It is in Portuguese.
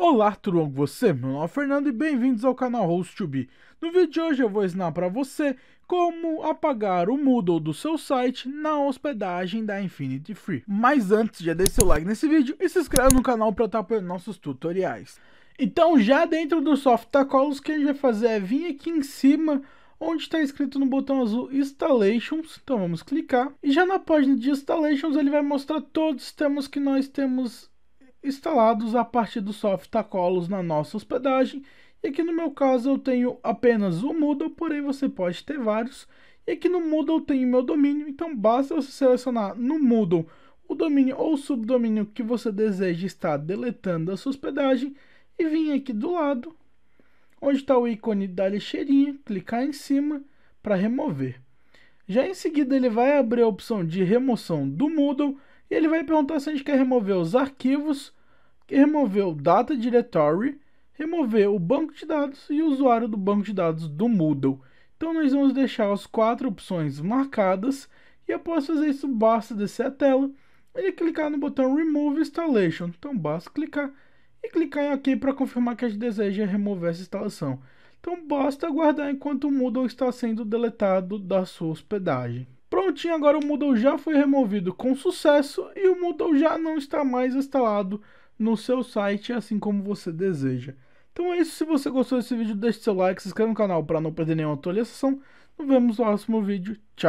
Olá, tudo bom com você? Meu nome é Fernando e bem-vindos ao canal Host 2 Be. No vídeo de hoje eu vou ensinar para você como apagar o Moodle do seu site na hospedagem da Infinity Free. Mas antes, já deixe seu like nesse vídeo e se inscreve no canal para estar por nossos tutoriais. Então já dentro do software o que a gente vai fazer é vir aqui em cima onde está escrito no botão azul Installations, então vamos clicar. E já na página de Installations ele vai mostrar todos os temas que nós temos instalados a partir do softacolos na nossa hospedagem. E aqui no meu caso eu tenho apenas o Moodle, porém você pode ter vários. E aqui no Moodle eu tenho meu domínio, então basta você selecionar no Moodle o domínio ou subdomínio que você deseja estar deletando a sua hospedagem e vir aqui do lado, onde está o ícone da lixeirinha, clicar em cima para remover. Já em seguida ele vai abrir a opção de remoção do Moodle e ele vai perguntar se a gente quer remover os arquivos remover o Data Directory, removeu o banco de dados e o usuário do banco de dados do Moodle. Então nós vamos deixar as quatro opções marcadas e após fazer isso basta descer a tela e clicar no botão Remove Installation. Então basta clicar e clicar em OK para confirmar que a gente deseja remover essa instalação. Então basta aguardar enquanto o Moodle está sendo deletado da sua hospedagem. Prontinho, agora o Moodle já foi removido com sucesso e o Moodle já não está mais instalado no seu site, assim como você deseja. Então é isso, se você gostou desse vídeo, deixe seu like, se inscreva no canal para não perder nenhuma atualização. Nos vemos no próximo vídeo, tchau!